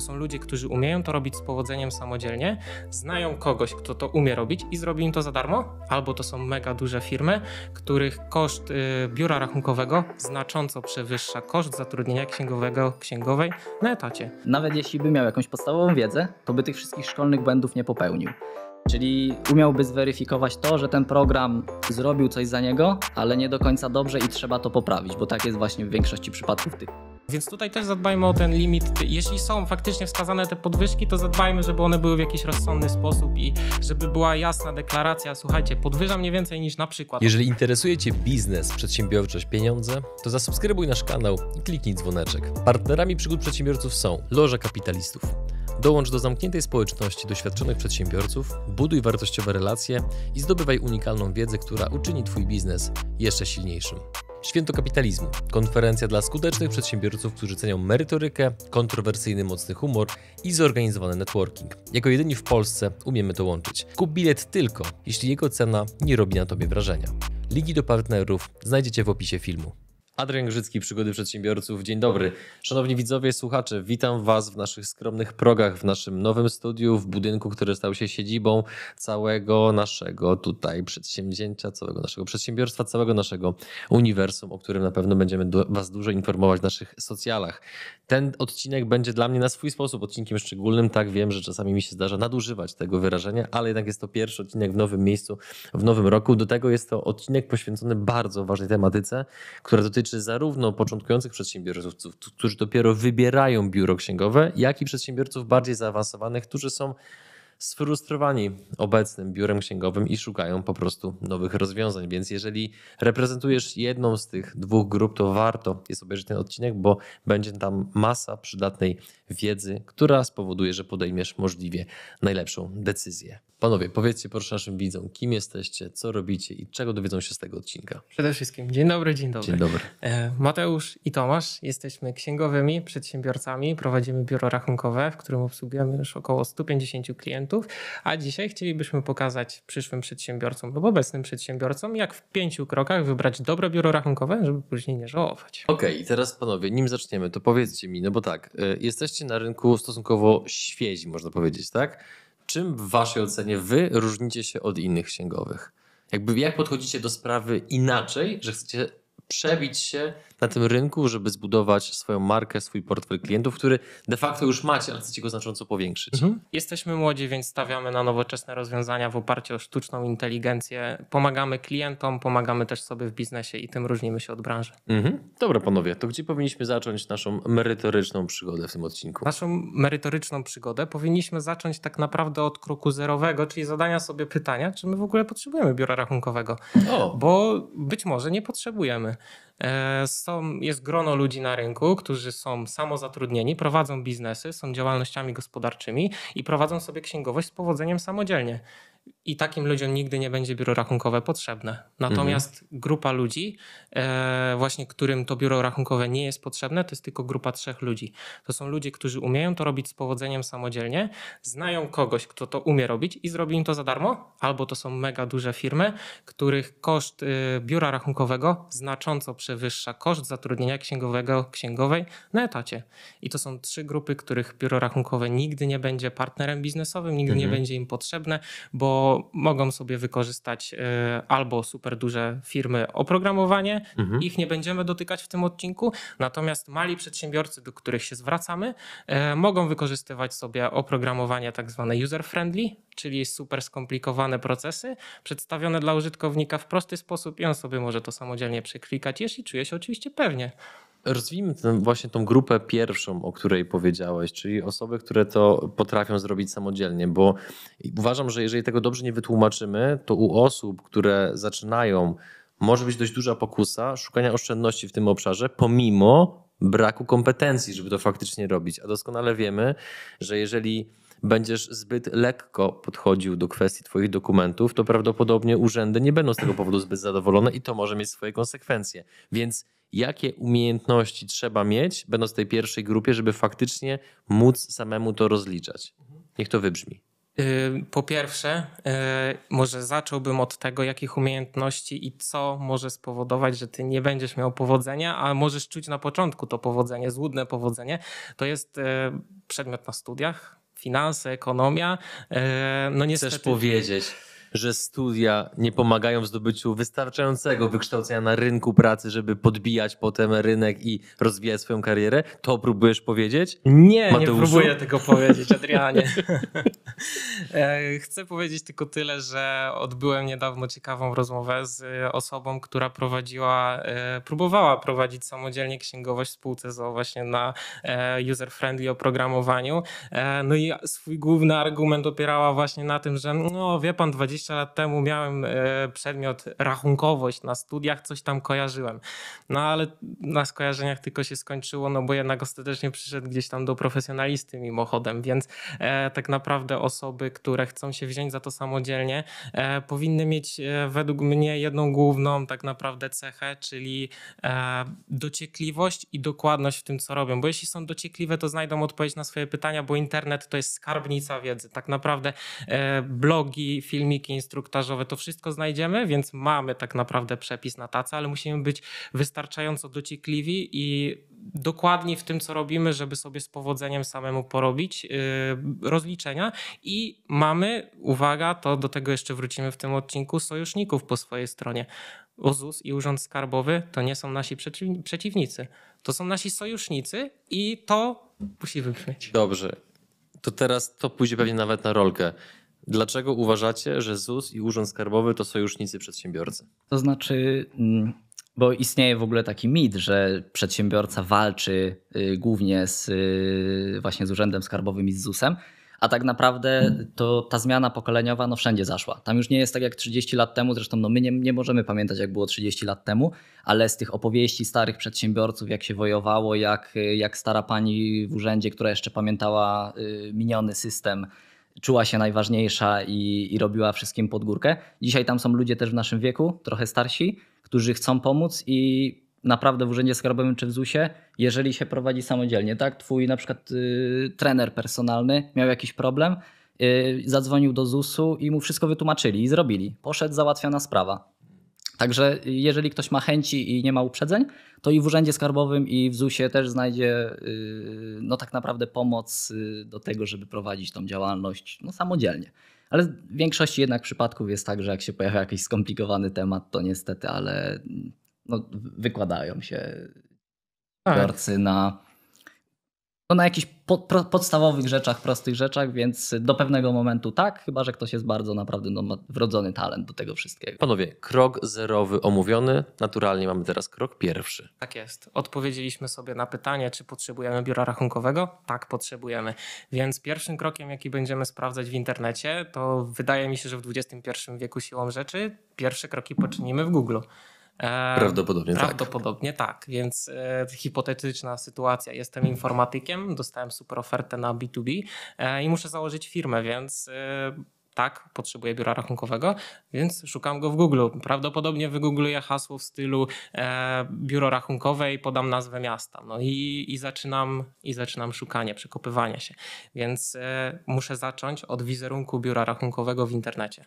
to są ludzie, którzy umieją to robić z powodzeniem samodzielnie, znają kogoś, kto to umie robić i zrobi im to za darmo, albo to są mega duże firmy, których koszt y, biura rachunkowego znacząco przewyższa koszt zatrudnienia księgowego, księgowej na etacie. Nawet jeśli by miał jakąś podstawową wiedzę, to by tych wszystkich szkolnych błędów nie popełnił. Czyli umiałby zweryfikować to, że ten program zrobił coś za niego, ale nie do końca dobrze i trzeba to poprawić, bo tak jest właśnie w większości przypadków tych więc tutaj też zadbajmy o ten limit. Jeśli są faktycznie wskazane te podwyżki, to zadbajmy, żeby one były w jakiś rozsądny sposób i żeby była jasna deklaracja, słuchajcie, podwyża nie więcej niż na przykład. Jeżeli interesuje Cię biznes, przedsiębiorczość, pieniądze, to zasubskrybuj nasz kanał i kliknij dzwoneczek. Partnerami przygód przedsiębiorców są Loża Kapitalistów. Dołącz do zamkniętej społeczności doświadczonych przedsiębiorców, buduj wartościowe relacje i zdobywaj unikalną wiedzę, która uczyni Twój biznes jeszcze silniejszym. Święto kapitalizmu. Konferencja dla skutecznych przedsiębiorców, którzy cenią merytorykę, kontrowersyjny mocny humor i zorganizowany networking. Jako jedyni w Polsce umiemy to łączyć. Kup bilet tylko, jeśli jego cena nie robi na tobie wrażenia. Ligi do partnerów znajdziecie w opisie filmu. Adrian Grzycki, Przygody Przedsiębiorców. Dzień dobry. Szanowni widzowie, słuchacze, witam Was w naszych skromnych progach, w naszym nowym studiu, w budynku, który stał się siedzibą całego naszego tutaj przedsięwzięcia, całego naszego przedsiębiorstwa, całego naszego uniwersum, o którym na pewno będziemy Was dużo informować w naszych socjalach. Ten odcinek będzie dla mnie na swój sposób odcinkiem szczególnym. Tak wiem, że czasami mi się zdarza nadużywać tego wyrażenia, ale jednak jest to pierwszy odcinek w nowym miejscu, w nowym roku. Do tego jest to odcinek poświęcony bardzo ważnej tematyce, która dotyczy dotyczy zarówno początkujących przedsiębiorców, którzy dopiero wybierają biuro księgowe, jak i przedsiębiorców bardziej zaawansowanych, którzy są sfrustrowani obecnym biurem księgowym i szukają po prostu nowych rozwiązań. Więc jeżeli reprezentujesz jedną z tych dwóch grup, to warto jest obejrzeć ten odcinek, bo będzie tam masa przydatnej wiedzy, która spowoduje, że podejmiesz możliwie najlepszą decyzję. Panowie, powiedzcie proszę naszym widzom, kim jesteście, co robicie i czego dowiedzą się z tego odcinka. Przede wszystkim dzień dobry, dzień dobry. Dzień dobry. E, Mateusz i Tomasz, jesteśmy księgowymi przedsiębiorcami, prowadzimy biuro rachunkowe, w którym obsługujemy już około 150 klientów, a dzisiaj chcielibyśmy pokazać przyszłym przedsiębiorcom lub obecnym przedsiębiorcom, jak w pięciu krokach wybrać dobre biuro rachunkowe, żeby później nie żałować. Okej, okay, i teraz panowie, nim zaczniemy, to powiedzcie mi, no bo tak, e, jesteście na rynku stosunkowo świezi, można powiedzieć, tak? czym w waszej ocenie wy różnicie się od innych księgowych? Jakby jak podchodzicie do sprawy inaczej, że chcecie przebić się na tym rynku, żeby zbudować swoją markę, swój portfel klientów, który de facto już macie, ale chcecie go znacząco powiększyć. Mhm. Jesteśmy młodzi, więc stawiamy na nowoczesne rozwiązania w oparciu o sztuczną inteligencję. Pomagamy klientom, pomagamy też sobie w biznesie i tym różnimy się od branży. Mhm. Dobra, panowie, to gdzie powinniśmy zacząć naszą merytoryczną przygodę w tym odcinku? Naszą merytoryczną przygodę powinniśmy zacząć tak naprawdę od kroku zerowego, czyli zadania sobie pytania, czy my w ogóle potrzebujemy biura rachunkowego. O. Bo być może nie potrzebujemy. E, są, jest grono ludzi na rynku, którzy są samozatrudnieni, prowadzą biznesy, są działalnościami gospodarczymi i prowadzą sobie księgowość z powodzeniem samodzielnie i takim ludziom nigdy nie będzie biuro rachunkowe potrzebne. Natomiast mhm. grupa ludzi, e, właśnie którym to biuro rachunkowe nie jest potrzebne, to jest tylko grupa trzech ludzi. To są ludzie, którzy umieją to robić z powodzeniem samodzielnie, znają kogoś, kto to umie robić i zrobi im to za darmo, albo to są mega duże firmy, których koszt y, biura rachunkowego znacząco przewyższa koszt zatrudnienia księgowego, księgowej na etacie. I to są trzy grupy, których biuro rachunkowe nigdy nie będzie partnerem biznesowym, nigdy mhm. nie będzie im potrzebne, bo bo mogą sobie wykorzystać e, albo super duże firmy oprogramowanie, mhm. ich nie będziemy dotykać w tym odcinku, natomiast mali przedsiębiorcy, do których się zwracamy, e, mogą wykorzystywać sobie oprogramowanie tak zwane user-friendly, czyli super skomplikowane procesy, przedstawione dla użytkownika w prosty sposób i on sobie może to samodzielnie przeklikać, jeśli czuje się oczywiście pewnie. Rozwijmy ten, właśnie tą grupę pierwszą, o której powiedziałeś, czyli osoby, które to potrafią zrobić samodzielnie, bo uważam, że jeżeli tego dobrze nie wytłumaczymy, to u osób, które zaczynają, może być dość duża pokusa szukania oszczędności w tym obszarze, pomimo braku kompetencji, żeby to faktycznie robić. A doskonale wiemy, że jeżeli będziesz zbyt lekko podchodził do kwestii Twoich dokumentów, to prawdopodobnie urzędy nie będą z tego powodu zbyt zadowolone i to może mieć swoje konsekwencje. Więc jakie umiejętności trzeba mieć, będąc w tej pierwszej grupie, żeby faktycznie móc samemu to rozliczać. Niech to wybrzmi. Y, po pierwsze, y, może zacząłbym od tego, jakich umiejętności i co może spowodować, że ty nie będziesz miał powodzenia, a możesz czuć na początku to powodzenie, złudne powodzenie. To jest y, przedmiot na studiach, finanse, ekonomia. No niestety, Chcesz powiedzieć, że studia nie pomagają w zdobyciu wystarczającego wykształcenia na rynku pracy, żeby podbijać potem rynek i rozwijać swoją karierę? To próbujesz powiedzieć? Nie, Mateuszu? nie próbuję tego powiedzieć, Adrianie. E, chcę powiedzieć tylko tyle, że odbyłem niedawno ciekawą rozmowę z e, osobą, która prowadziła, e, próbowała prowadzić samodzielnie księgowość w spółce ZOO właśnie na user-friendly oprogramowaniu. No i swój główny argument opierała właśnie na tym, że no wie pan, 20 20 lat temu miałem e, przedmiot rachunkowość na studiach, coś tam kojarzyłem. No ale na skojarzeniach tylko się skończyło, no bo jednak ostatecznie przyszedł gdzieś tam do profesjonalisty mimochodem, więc e, tak naprawdę osoby, które chcą się wziąć za to samodzielnie, e, powinny mieć według mnie jedną główną tak naprawdę cechę, czyli dociekliwość i dokładność w tym, co robią, bo jeśli są dociekliwe, to znajdą odpowiedź na swoje pytania, bo internet to jest skarbnica wiedzy. Tak naprawdę blogi, filmiki, techniki instruktażowe, to wszystko znajdziemy, więc mamy tak naprawdę przepis na tacę, ale musimy być wystarczająco dociekliwi i dokładni w tym, co robimy, żeby sobie z powodzeniem samemu porobić y, rozliczenia. I mamy, uwaga, to do tego jeszcze wrócimy w tym odcinku, sojuszników po swojej stronie. OZUS i Urząd Skarbowy to nie są nasi przeciwnicy. To są nasi sojusznicy i to musi wybrzmieć. Dobrze. To teraz to pójdzie pewnie nawet na rolkę. Dlaczego uważacie, że ZUS i Urząd Skarbowy to sojusznicy przedsiębiorcy? To znaczy, mm, bo istnieje w ogóle taki mit, że przedsiębiorca walczy y, głównie z, y, właśnie z Urzędem Skarbowym i z ZUS-em. A tak naprawdę to ta zmiana pokoleniowa no, wszędzie zaszła. Tam już nie jest tak jak 30 lat temu, zresztą no, my nie, nie możemy pamiętać, jak było 30 lat temu, ale z tych opowieści starych przedsiębiorców, jak się wojowało, jak, jak stara pani w urzędzie, która jeszcze pamiętała y, miniony system, czuła się najważniejsza i, i robiła wszystkim pod górkę. Dzisiaj tam są ludzie też w naszym wieku, trochę starsi, którzy chcą pomóc i naprawdę w Urzędzie Skarbowym czy w ZUS-ie, jeżeli się prowadzi samodzielnie, tak? Twój na przykład y, trener personalny miał jakiś problem, y, zadzwonił do ZUS-u i mu wszystko wytłumaczyli i zrobili. Poszedł, załatwiona sprawa. Także jeżeli ktoś ma chęci i nie ma uprzedzeń, to i w Urzędzie Skarbowym i w ZUS-ie też znajdzie y, no tak naprawdę pomoc y, do tego, żeby prowadzić tą działalność no, samodzielnie. Ale w większości jednak przypadków jest tak, że jak się pojawia jakiś skomplikowany temat, to niestety, ale mm, no, wykładają się tak. biorcy na no, na jakichś pod, pro, podstawowych rzeczach, prostych rzeczach, więc do pewnego momentu tak, chyba że ktoś jest bardzo naprawdę no, ma wrodzony talent do tego wszystkiego. Panowie, krok zerowy omówiony, naturalnie mamy teraz krok pierwszy. Tak jest. Odpowiedzieliśmy sobie na pytanie, czy potrzebujemy biura rachunkowego? Tak, potrzebujemy. Więc pierwszym krokiem, jaki będziemy sprawdzać w internecie, to wydaje mi się, że w XXI wieku siłą rzeczy pierwsze kroki poczynimy w Google. Prawdopodobnie, Prawdopodobnie tak. tak. Więc e, hipotetyczna sytuacja. Jestem informatykiem, dostałem super ofertę na B2B e, i muszę założyć firmę, więc e, tak, potrzebuję biura rachunkowego, więc szukam go w Google. Prawdopodobnie wygoogluję hasło w stylu e, biuro rachunkowe i podam nazwę miasta. No i, i, zaczynam, i zaczynam szukanie, przekopywanie się. Więc e, muszę zacząć od wizerunku biura rachunkowego w internecie.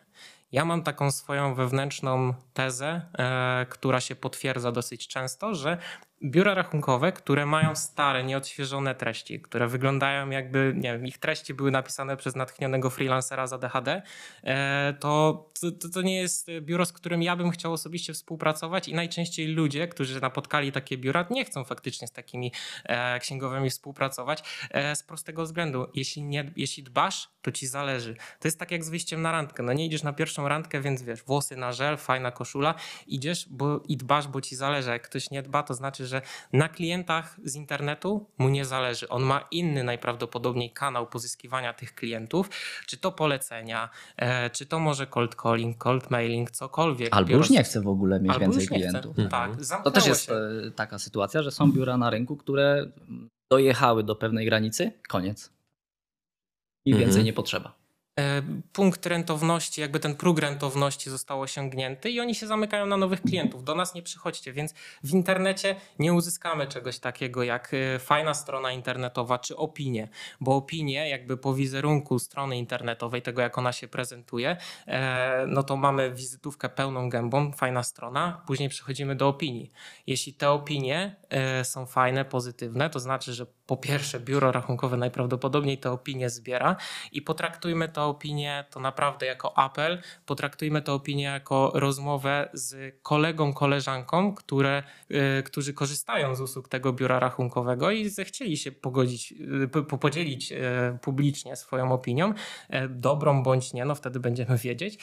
Ja mam taką swoją wewnętrzną tezę, e, która się potwierdza dosyć często, że biura rachunkowe, które mają stare, nieodświeżone treści, które wyglądają jakby, nie wiem, ich treści były napisane przez natchnionego freelancera za DHD, e, to, to, to nie jest biuro, z którym ja bym chciał osobiście współpracować i najczęściej ludzie, którzy napotkali takie biura, nie chcą faktycznie z takimi e, księgowymi współpracować e, z prostego względu. Jeśli, nie, jeśli dbasz to ci zależy. To jest tak jak z wyjściem na randkę. No nie idziesz na pierwszą randkę, więc wiesz, włosy na żel, fajna koszula, idziesz bo, i dbasz, bo ci zależy. Jak ktoś nie dba, to znaczy, że na klientach z internetu mu nie zależy. On ma inny najprawdopodobniej kanał pozyskiwania tych klientów, czy to polecenia, e, czy to może cold calling, cold mailing, cokolwiek. Albo już nie chce w ogóle mieć Albo więcej klientów. Tak, mhm. Tak, to też jest się. E, taka sytuacja, że są biura na rynku, które dojechały do pewnej granicy, koniec i więcej mhm. nie potrzeba. E, punkt rentowności, jakby ten próg rentowności został osiągnięty i oni się zamykają na nowych klientów. Do nas nie przychodźcie, więc w internecie nie uzyskamy czegoś takiego jak e, fajna strona internetowa czy opinie, bo opinie jakby po wizerunku strony internetowej, tego jak ona się prezentuje, e, no to mamy wizytówkę pełną gębą, fajna strona, później przechodzimy do opinii. Jeśli te opinie są fajne, pozytywne, to znaczy, że po pierwsze biuro rachunkowe najprawdopodobniej te opinie zbiera i potraktujmy to opinię, to naprawdę jako apel. Potraktujmy tę opinię jako rozmowę z kolegą, koleżanką, które, e, którzy korzystają z usług tego biura rachunkowego i zechcieli się pogodzić, e, podzielić e, publicznie swoją opinią, dobrą bądź nie, no wtedy będziemy wiedzieć,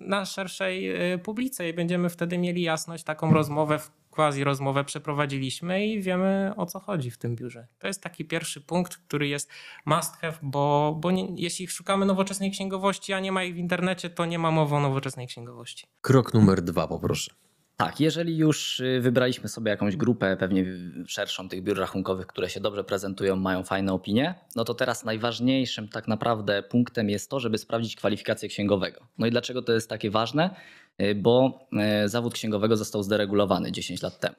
na szerszej publice i będziemy wtedy mieli jasność, taką rozmowę w quasi rozmowę przeprowadziliśmy i wiemy o co chodzi w tym biurze. To jest taki pierwszy punkt, który jest must have, bo, bo nie, jeśli szukamy nowoczesnej księgowości, a nie ma ich w internecie, to nie ma mowy o nowoczesnej księgowości. Krok numer dwa, poproszę. Tak, jeżeli już y, wybraliśmy sobie jakąś grupę, pewnie szerszą tych biur rachunkowych, które się dobrze prezentują, mają fajne opinie, no to teraz najważniejszym tak naprawdę punktem jest to, żeby sprawdzić kwalifikację księgowego. No i dlaczego to jest takie ważne? Y, bo e, zawód księgowego został zderegulowany 10 lat temu.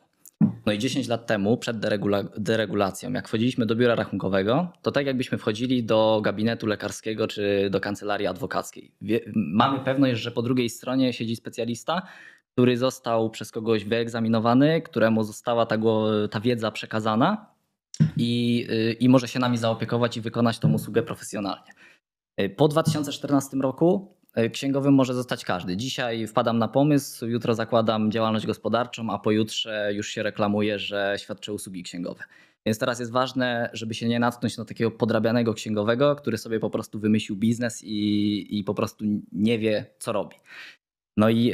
No i 10 lat temu, przed deregula deregulacją, jak wchodziliśmy do biura rachunkowego, to tak jakbyśmy wchodzili do gabinetu lekarskiego czy do kancelarii adwokackiej. Wie mamy pewność, że po drugiej stronie siedzi specjalista, który został przez kogoś wyegzaminowany, któremu została ta, ta wiedza przekazana i, y, i może się nami zaopiekować i wykonać tą usługę profesjonalnie. Y, po 2014 roku y, księgowym może zostać każdy. Dzisiaj wpadam na pomysł, jutro zakładam działalność gospodarczą, a pojutrze już się reklamuje, że świadczę usługi księgowe. Więc teraz jest ważne, żeby się nie natknąć na takiego podrabianego księgowego, który sobie po prostu wymyślił biznes i, i po prostu nie wie, co robi. No i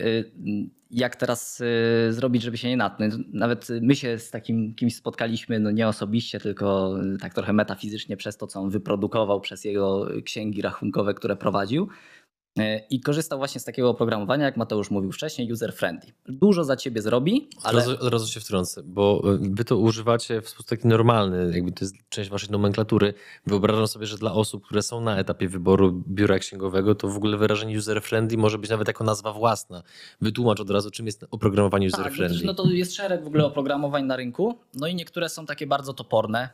jak teraz y, zrobić, żeby się nie natknąć. Nawet my się z takim kimś spotkaliśmy, no nie osobiście, tylko y, tak trochę metafizycznie przez to, co on wyprodukował, przez jego księgi rachunkowe, które prowadził. E, i korzystał właśnie z takiego oprogramowania, jak Mateusz mówił wcześniej, user-friendly. Dużo za ciebie zrobi, ale... Od razu, się wtrącę, bo e, wy to używacie w sposób taki normalny, jakby to jest część waszej nomenklatury. Wyobrażam sobie, że dla osób, które są na etapie wyboru biura księgowego, to w ogóle wyrażenie user-friendly może być nawet jako nazwa własna. Wytłumacz od razu, czym jest oprogramowanie tak, user-friendly. No, no to jest szereg w ogóle oprogramowań na rynku, no i niektóre są takie bardzo toporne,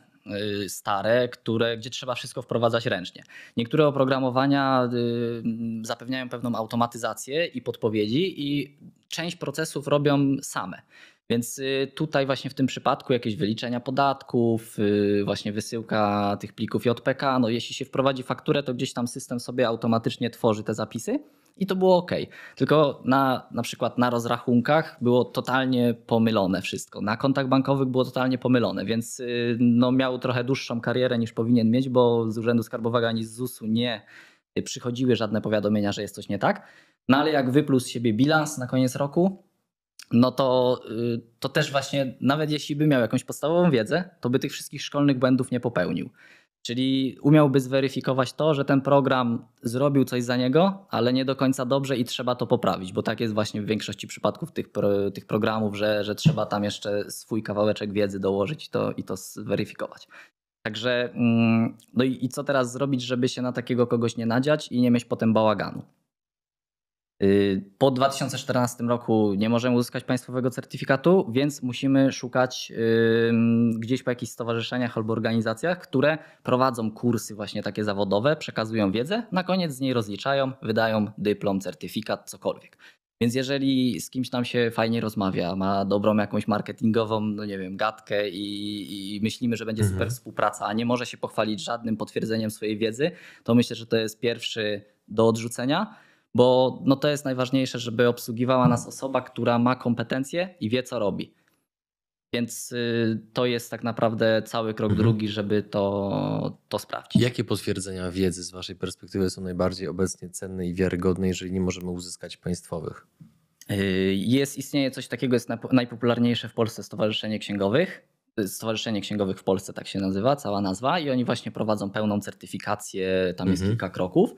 Y, stare, które, gdzie trzeba wszystko wprowadzać ręcznie. Niektóre oprogramowania y, zapewniają pewną automatyzację i podpowiedzi, i część procesów robią same. Więc y, tutaj właśnie w tym przypadku jakieś wyliczenia podatków, właśnie wysyłka tych plików JPK, no jeśli się wprowadzi fakturę, to gdzieś tam system sobie automatycznie tworzy te zapisy i to było ok. Tylko na, na przykład na rozrachunkach było totalnie pomylone wszystko. Na kontach bankowych było totalnie pomylone, więc y, no, miał trochę dłuższą karierę niż powinien mieć, bo z Urzędu Skarbowego ani z ZUS-u nie y, przychodziły żadne powiadomienia, że jest coś nie tak. No ale jak wypluł z siebie bilans na koniec roku, no to, y, to też właśnie, nawet jeśli by miał jakąś podstawową wiedzę, to by tych wszystkich szkolnych błędów nie popełnił. Czyli umiałby zweryfikować to, że ten program zrobił coś za niego, ale nie do końca dobrze i trzeba to poprawić, bo tak jest właśnie w większości przypadków tych, tych programów, że, że trzeba tam jeszcze swój kawałeczek wiedzy dołożyć i to, i to zweryfikować. Także, mm, no i, i co teraz zrobić, żeby się na takiego kogoś nie nadziać i nie mieć potem bałaganu? Y, po 2014 roku nie możemy uzyskać państwowego certyfikatu, więc musimy szukać gdzieś po jakichś stowarzyszeniach albo organizacjach, które prowadzą kursy właśnie takie zawodowe, przekazują wiedzę, na koniec z niej rozliczają, wydają dyplom, certyfikat, cokolwiek. Więc jeżeli z kimś nam się fajnie rozmawia, ma dobrą jakąś marketingową, no nie wiem, gadkę i, i myślimy, że będzie mhm. super współpraca, a nie może się pochwalić żadnym potwierdzeniem swojej wiedzy, to myślę, że to jest pierwszy do odrzucenia bo no to jest najważniejsze, żeby obsługiwała nas osoba, która ma kompetencje i wie, co robi. Więc y, to jest tak naprawdę cały krok mhm. drugi, żeby to, to sprawdzić. Jakie potwierdzenia wiedzy z Waszej perspektywy są najbardziej obecnie cenne i wiarygodne, jeżeli nie możemy uzyskać państwowych? Y, jest, istnieje coś takiego, jest najpopularniejsze w Polsce Stowarzyszenie Księgowych. Stowarzyszenie Księgowych w Polsce tak się nazywa, cała nazwa, i oni właśnie prowadzą pełną certyfikację, tam mhm. jest kilka kroków.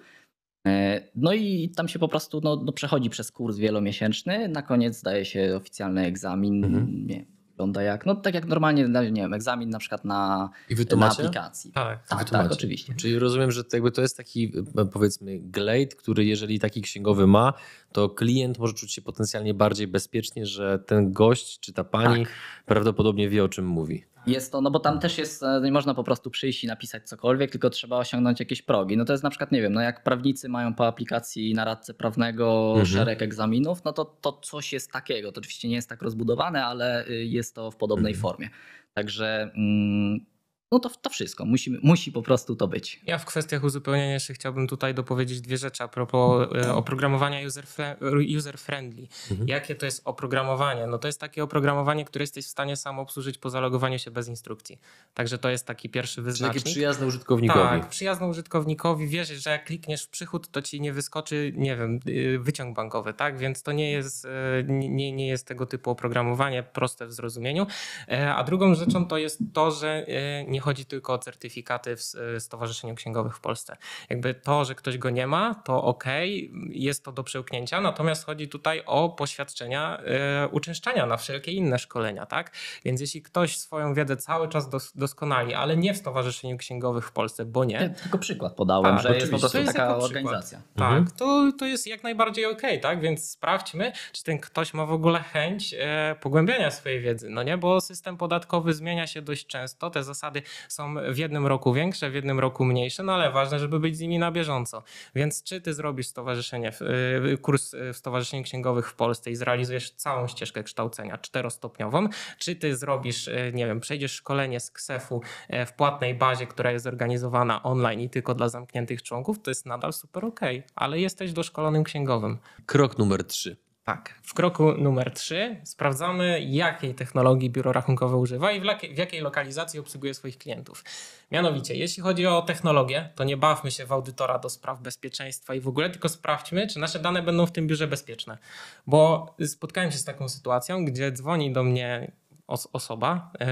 E, no i tam się po prostu no, no, przechodzi przez kurs wielomiesięczny, na koniec zdaje się oficjalny egzamin, mhm. nie wygląda jak, no tak jak normalnie, nie wiem, egzamin na przykład na, na aplikacji. Tak, tak, tak, oczywiście. Czyli rozumiem, że to, jakby to jest taki e, powiedzmy glade, który jeżeli taki księgowy ma, to klient może czuć się potencjalnie bardziej bezpiecznie, że ten gość czy ta pani tak. prawdopodobnie wie, o czym mówi. Jest to, no bo tam też jest, e, nie można po prostu przyjść i napisać cokolwiek, tylko trzeba osiągnąć jakieś progi. No to jest na przykład, nie wiem, no jak prawnicy mają po aplikacji naradcy prawnego mhm. szereg egzaminów, no to, to coś jest takiego. To oczywiście nie jest tak rozbudowane, ale y, jest to w podobnej mhm. formie. Także. Mm, no to, to wszystko, musi, musi po prostu to być. Ja w kwestiach uzupełnienia jeszcze chciałbym tutaj dopowiedzieć dwie rzeczy a propos e, tak. oprogramowania user-friendly. User mhm. Jakie to jest oprogramowanie? No to jest takie oprogramowanie, które jesteś w stanie sam obsłużyć po zalogowaniu się bez instrukcji. Także to jest taki pierwszy wyznacznik. Czyli takie przyjazne użytkownikowi. Tak, przyjazne użytkownikowi. Wiesz, że jak klikniesz w przychód, to ci nie wyskoczy, nie wiem, y, wyciąg bankowy, tak? Więc to nie jest, e, nie, nie jest tego typu oprogramowanie, proste w zrozumieniu. E, a drugą rzeczą to jest to, że nie nie chodzi tylko o certyfikaty w e, stowarzyszeniu księgowych w Polsce. Jakby to, że ktoś go nie ma, to ok, jest to do przełknięcia, natomiast chodzi tutaj o poświadczenia e, uczęszczania na wszelkie inne szkolenia, tak? Więc jeśli ktoś swoją wiedzę cały czas doskonali, ale nie w stowarzyszeniu księgowych w Polsce, bo nie. Ja tylko przykład podałem, tak, że jest po prostu taka organizacja. Tak, mhm. to, to jest jak najbardziej ok, tak? Więc sprawdźmy, czy ten ktoś ma w ogóle chęć e, pogłębiania swojej wiedzy, no nie? Bo system podatkowy zmienia się dość często, te zasady są w jednym roku większe, w jednym roku mniejsze, no ale ważne, żeby być z nimi na bieżąco. Więc czy ty zrobisz stowarzyszenie, y, y, kurs y, w Stowarzyszeniu Księgowych w Polsce i zrealizujesz całą ścieżkę kształcenia czterostopniową, czy ty zrobisz, nie wiem, przejdziesz szkolenie z KSEF-u w płatnej bazie, która jest zorganizowana online i tylko dla zamkniętych członków, to jest nadal super ok, ale jesteś doszkolonym księgowym. Krok numer trzy tak. W kroku numer 3 sprawdzamy, jakiej technologii biuro rachunkowe używa i w, jakiej lokalizacji obsługuje swoich klientów. Mianowicie, jeśli chodzi o technologię, to nie bawmy się w audytora do spraw bezpieczeństwa i w ogóle, tylko sprawdźmy, czy nasze dane będą w tym biurze bezpieczne. Bo spotkałem się z taką sytuacją, gdzie dzwoni do mnie os osoba yy,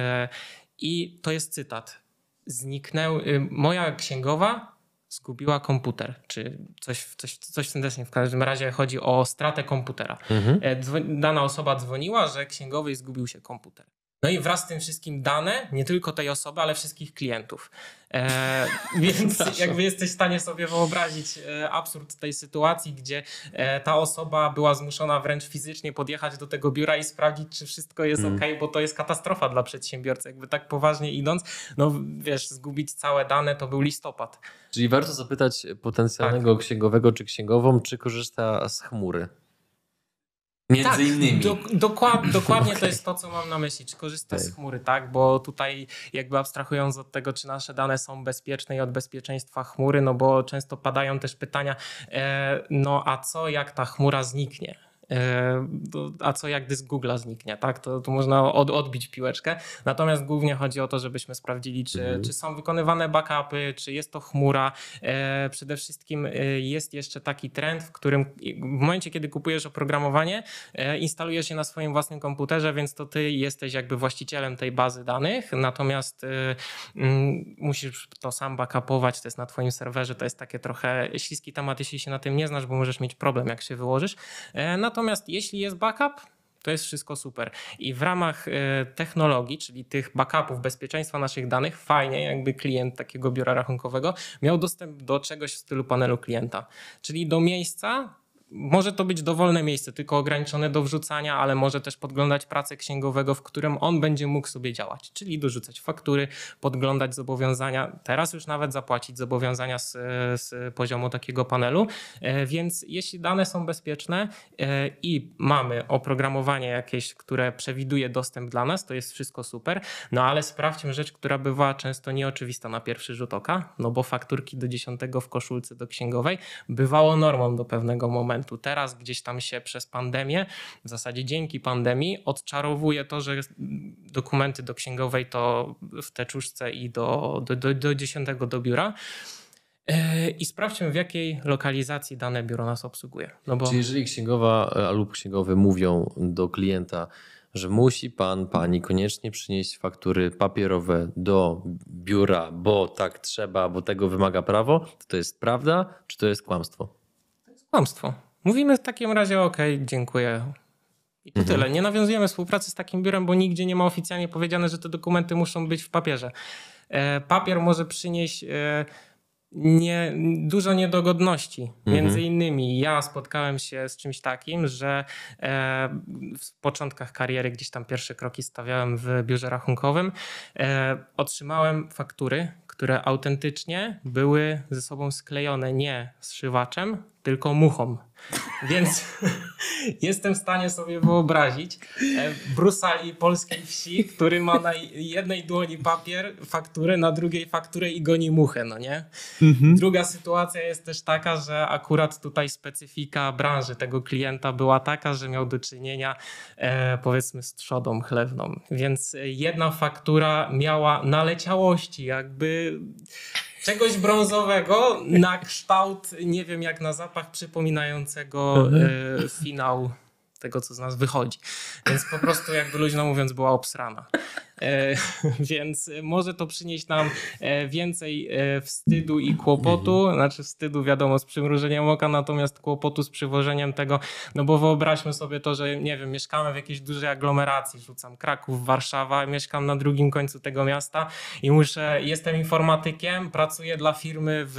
i to jest cytat. Zniknęł, y, moja księgowa zgubiła komputer, czy coś, coś, coś w tym deseń. W każdym razie chodzi o stratę komputera. Mhm. E, dana osoba dzwoniła, że księgowej zgubił się komputer. No i wraz z tym wszystkim dane, nie tylko tej osoby, ale wszystkich klientów. E, więc jakby jesteś w stanie sobie wyobrazić e, absurd tej sytuacji, gdzie e, ta osoba była zmuszona wręcz fizycznie podjechać do tego biura i sprawdzić, czy wszystko jest mm. ok, bo to jest katastrofa dla przedsiębiorcy. Jakby tak poważnie idąc, no wiesz, zgubić całe dane to był listopad. Czyli warto zapytać potencjalnego tak. księgowego czy księgową, czy korzysta z chmury. Między tak, innymi. Do, dokładnie okay. to jest to, co mam na myśli. Czy korzysta z tak. chmury, tak? Bo tutaj jakby abstrahując od tego, czy nasze dane są bezpieczne i od bezpieczeństwa chmury, no bo często padają też pytania, e, no a co jak ta chmura zniknie? E, a co jak dysk Google'a zniknie, tak? To, to można od, odbić piłeczkę. Natomiast głównie chodzi o to, żebyśmy sprawdzili, czy, mhm. czy są wykonywane backupy, czy jest to chmura. E, przede wszystkim e, jest jeszcze taki trend, w którym w momencie, kiedy kupujesz oprogramowanie, instalujesz je na swoim własnym komputerze, więc to ty jesteś jakby właścicielem tej bazy danych, natomiast mm, musisz to sam backupować, to jest na twoim serwerze, to jest takie trochę śliski temat, jeśli się na tym nie znasz, bo możesz mieć problem, jak się wyłożysz. Natomiast natomiast jeśli jest backup, to jest wszystko super. I w ramach e, technologii, czyli tych backupów, bezpieczeństwa naszych danych, fajnie jakby klient takiego biura rachunkowego miał dostęp do czegoś w stylu panelu klienta, czyli do miejsca, może to być dowolne miejsce, tylko ograniczone do wrzucania, ale może też podglądać pracę księgowego, w którym on będzie mógł sobie działać, czyli dorzucać faktury, podglądać zobowiązania, teraz już nawet zapłacić zobowiązania z, z poziomu takiego panelu. E, więc jeśli dane są bezpieczne e, i mamy oprogramowanie jakieś, które przewiduje dostęp dla nas, to jest wszystko super, no ale sprawdźmy rzecz, która bywa często nieoczywista na pierwszy rzut oka, no bo fakturki do dziesiątego w koszulce do księgowej bywało normą do pewnego momentu momentu. Teraz gdzieś tam się przez pandemię, w zasadzie dzięki pandemii, odczarowuje to, że dokumenty do księgowej to w teczuszce i do, do, do, do 10 do biura e, i sprawdźmy, w jakiej lokalizacji dane biuro nas obsługuje. No bo... Czyli jeżeli księgowa e, lub księgowy mówią do klienta, że musi pan, pani koniecznie przynieść faktury papierowe do biura, bo tak trzeba, bo tego wymaga prawo, to, to jest prawda, czy to jest kłamstwo? To jest kłamstwo. Mówimy w takim razie, ok, dziękuję. I to mhm. tyle. Nie nawiązujemy współpracy z takim biurem, bo nigdzie nie ma oficjalnie powiedziane, że te dokumenty muszą być w papierze. E, papier może przynieść e, nie, dużo niedogodności. Mhm. Między innymi ja spotkałem się z czymś takim, że e, w początkach kariery, gdzieś tam pierwsze kroki stawiałem w biurze rachunkowym, otrzymałem faktury, które autentycznie były ze sobą sklejone nie z szywaczem, tylko muchom. Więc jestem w stanie sobie wyobrazić e, brusali polskiej wsi, który ma na jednej dłoni papier, fakturę, na drugiej fakturę i goni muchę, no nie? Mhm. Druga sytuacja jest też taka, że akurat tutaj specyfika branży tego klienta była taka, że miał do czynienia e, powiedzmy z trzodą chlewną. Więc e, jedna faktura miała naleciałości, jakby Czegoś brązowego na kształt, nie wiem jak na zapach, przypominającego y, finał tego, co z nas wychodzi. Więc po prostu, jakby luźno mówiąc, była obsrana. E, więc może to przynieść nam e, więcej e, wstydu i kłopotu, mhm. znaczy wstydu wiadomo z przymrużeniem oka, natomiast kłopotu z przywożeniem tego, no bo wyobraźmy sobie to, że nie wiem, mieszkamy w jakiejś dużej aglomeracji, rzucam Kraków, Warszawa, mieszkam na drugim końcu tego miasta i muszę, jestem informatykiem, pracuję dla firmy w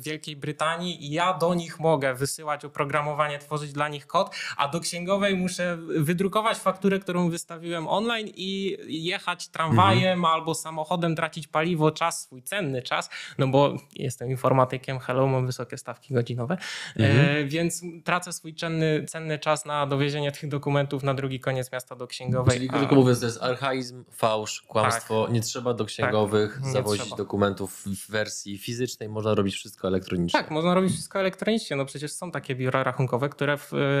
Wielkiej Brytanii i ja do nich mogę wysyłać oprogramowanie, tworzyć dla nich kod, a do księgowej muszę wydrukować fakturę, którą wystawiłem online i jechać jechać tramwajem mhm. albo samochodem, tracić paliwo, czas, swój cenny czas, no bo jestem informatykiem, hello, mam wysokie stawki godzinowe, e, mhm. więc tracę swój cenny, cenny czas na dowiezienie tych dokumentów na drugi koniec miasta do księgowej. Czyli a... krótko mówiąc, to jest archaizm, fałsz, kłamstwo, tak. nie trzeba do księgowych tak, zawozić trzeba. dokumentów w wersji fizycznej, można robić wszystko elektronicznie. Tak, można robić wszystko elektronicznie, no przecież są takie biura rachunkowe, które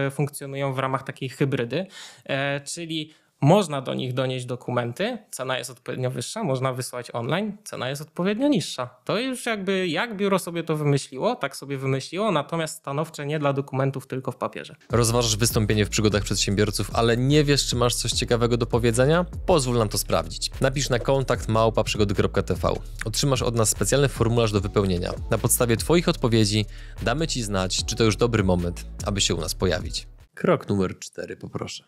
e, funkcjonują w ramach takiej hybrydy, e, czyli można do nich donieść dokumenty, cena jest odpowiednio wyższa, można wysłać online, cena jest odpowiednio niższa. To już jakby jak biuro sobie to wymyśliło, tak sobie wymyśliło, natomiast stanowcze nie dla dokumentów, tylko w papierze. Rozważasz wystąpienie w przygodach przedsiębiorców, ale nie wiesz, czy masz coś ciekawego do powiedzenia? Pozwól nam to sprawdzić. Napisz na kontakt małpa przygody.tv. Otrzymasz od nas specjalny formularz do wypełnienia. Na podstawie Twoich odpowiedzi damy Ci znać, czy to już dobry moment, aby się u nas pojawić. Krok numer cztery, poproszę.